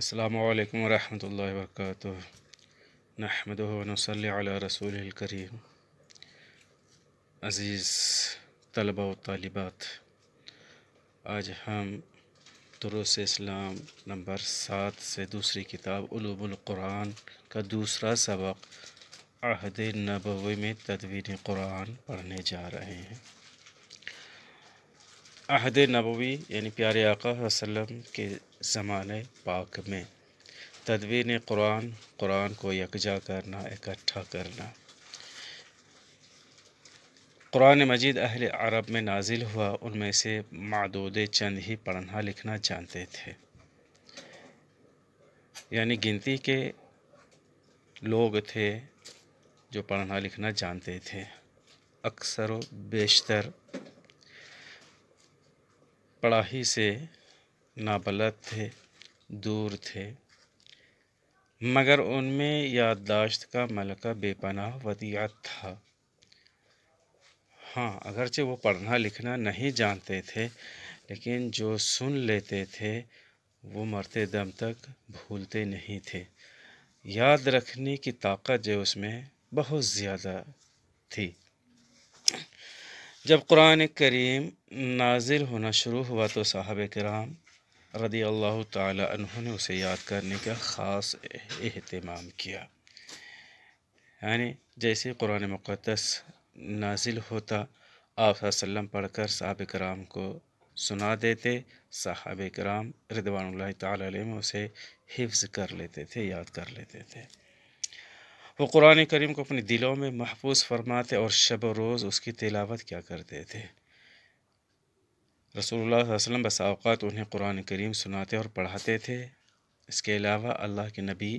अल्लाम वरहमल वर्क नहमद रसूल करीम अज़ीज़ तलबा व तालिबात आज हम दुरुस इस्लाम नंबर सात से दूसरी किताब क़ुरान का दूसरा सबक अहद नबवी में तदवीन कुरान पढ़ने जा रहे हैं अहद नबवी यानी प्यारे आका वसल्लम के ज़माने पाक में तदवीर कुरान कुरान को यकजा करना इकट्ठा करना कुरान मजीद अहल अरब में नाजिल हुआ उनमें से मदूद चंद ही पढ़ना लिखना जानते थे यानी गिनती के लोग थे जो पढ़ना लिखना जानते थे अक्सर बेशतर पढ़ाई से नाबलद थे दूर थे मगर उनमें याददाश्त का मलका बेपनाह वदियात था हाँ अगरचे वो पढ़ना लिखना नहीं जानते थे लेकिन जो सुन लेते थे वो मरते दम तक भूलते नहीं थे याद रखने की ताकत जो उसमें बहुत ज़्यादा थी जब कुरान करीम नाजिल होना शुरू हुआ तो साहब कराम रदी अल्लाह तहों ने उसे याद करने का ख़ास अहतमाम किया यानी जैसे कुरान मुक़दस नाजिल होता आप पढ़ कर साहब कराम को सुना देते साहब कराम रदवान तम उसे हिफ्ज़ कर लेते थे याद कर लेते थे वो कुरान करीम को अपने दिलों में महफूज फरमाते और शब रोज़ उसकी तिलावत क्या करते थे रसूल वसलम बस अवकात उन्हें कुरान करीम सुनाते और पढ़ाते थे इसके अलावा अल्लाह के नबी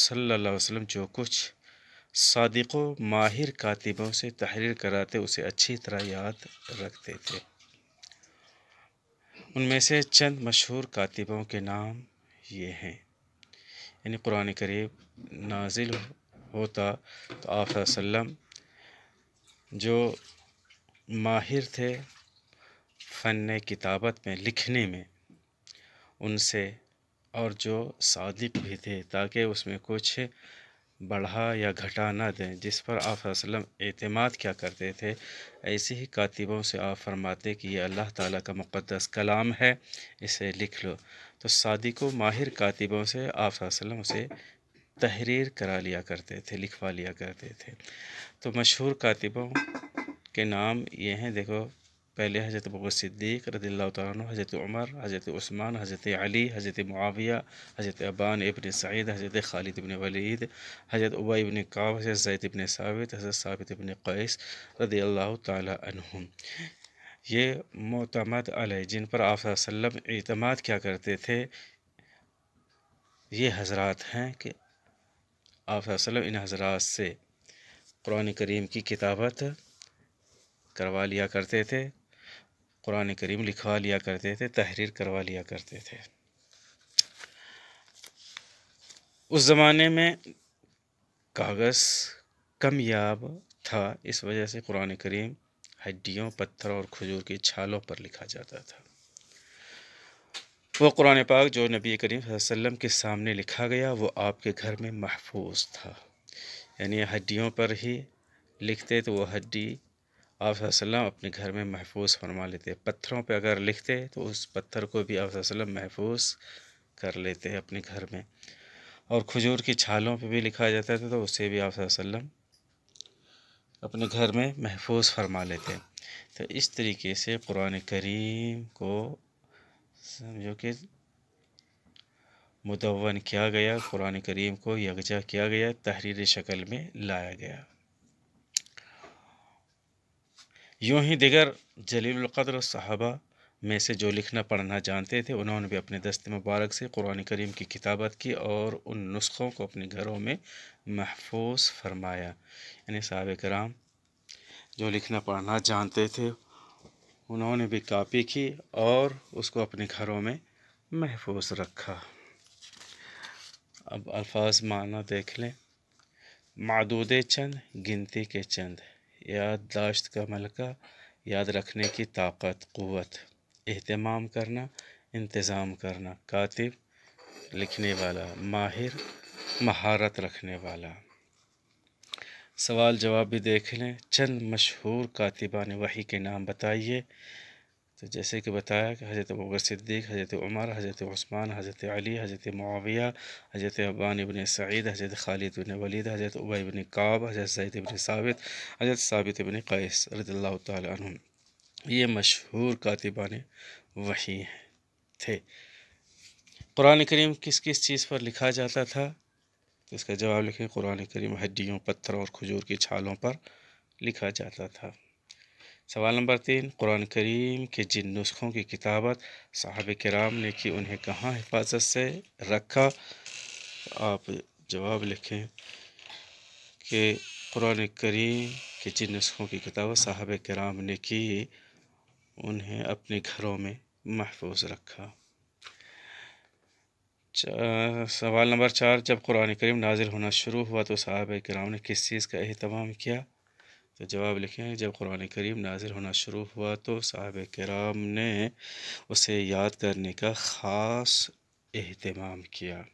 सल्ला वसलम जो कुछ सादिकों माहिर कातिबों से तहरीर कराते उसे अच्छी तरह याद रखते थे उनमें से चंद मशहूर कातिबों के नाम ये हैं यानी कुरान करीब नाजिल होता तो आप जो माहिर थे फ़न किताबत में लिखने में उनसे और जो सादिक भी थे ताकि उसमें कुछ बढ़ा या घटा ना दें जिस पर आप अतमाद क्या करते थे ऐसे ही कातिबों से आप फरमाते कि ये अल्लाह ताला का मुक़दस कलाम है इसे लिख लो तो सादिक माहिर कातिबों से आप उसे तहरीर करा लिया करते थे लिखवा लिया करते थे तो मशहूर कातिबों के नाम ये हैं देखो पहले हज़रत सिद्दीक रदील्ला तन हज़रत उमर हज़रत उस्मान हज़रत अली हज़रत मुआविया हज़रत अबान इबन सईद हज़रत खालिद इबन वलीद हज़रत उबा इबन काब हज़रत सैद इबन साबित हज़रत साबित इबन कैस रदी अल्लाह तुम ये मोतमद अलह जिन पर आप वसम अतमाद क्या करते थे ये हजरात हैं कि आप इन हजरात से कुरान करीम की किताबत करवा लिया करते थे कुरान करीम लिखवा लिया करते थे तहरीर करवा लिया करते थे उस ज़माने में कागज़ कमयाब था इस वजह से कुरान करीम हड्डियों पत्थर और खजूर की छालों पर लिखा जाता था वो कुरान पाक जो नबी करीम वसल्लम के सामने लिखा गया वो आपके घर में महफूज था यानी हड्डियों पर ही लिखते तो वो हड्डी आप अपने घर में महफूज फरमा लेते पत्थरों पे अगर लिखते तो उस पत्थर को भी आप महफूज कर लेते अपने घर में और खजूर की छालों पे भी लिखा जाता था तो उसे भी आप अपने घर में महफूज फरमा लेते तो इस तरीके से कुरान करीम को समझो कि मुदवन किया गया कुरान करीम को यकजा किया गया तहरीर शक्ल में लाया गया यूं ही दिगर जलीलकद्र साहबा में से जो लिखना पढ़ना जानते थे उन्होंने भी अपने दस्त मुबारक से कुरान करीम की किताबत की और उन नुस्खों को अपने घरों में महफूज फरमाया यानी साहब कराम जो लिखना पढ़ना जानते थे उन्होंने भी कापी की और उसको अपने घरों में महफूज रखा अब अल्फाज माना देख लें मदूद चंद गिनती के चंद याददाश्त का मलका याद रखने की ताकत क़वत अहतमाम करना इंतज़ाम करना कातिब लिखने वाला माहिर महारत रखने वाला सवाल जवाब भी देख लें चंद मशहूर कातिबान वही के नाम बताइए तो जैसे कि बताया कि हज़रत बकर सिद्दीक हज़रत उमर हज़रत उस्मान हज़रत अली हज़रत मुआविया हज़रत अबान इबन सईद हज़रत खालिद बिन वलीद हज़रत उबा इबन काब हज़रत सैद इबन साबित हज़रत साबित इबन कैस रद्ला तुम ये मशहूर कातिबान वही थे कुरान करीम किस किस चीज़ पर लिखा जाता था तो इसका जवाब लिखें कुरान करीम हड्डियों पत्थरों और खजूर की छालों पर लिखा जाता था सवाल नंबर तीन कुरान करीम के जिन नुस्खों की किताबत साहब कराम ने की उन्हें कहाँ हिफाजत से रखा आप जवाब लिखें कि कुरान करीम के जिन नुस्खों की किताबत साहब कराम ने की उन्हें अपने घरों में महफूज रखा सवाल नंबर चार जब कुरान करीम नाजिल होना शुरू हुआ तो साहब कराम ने किस चीज़ का अहतमाम किया तो जवाब लिखें जब कुरान करीम नाजिल होना शुरू हुआ तो साहब कराम ने उसे याद करने का ख़ास अहतमाम किया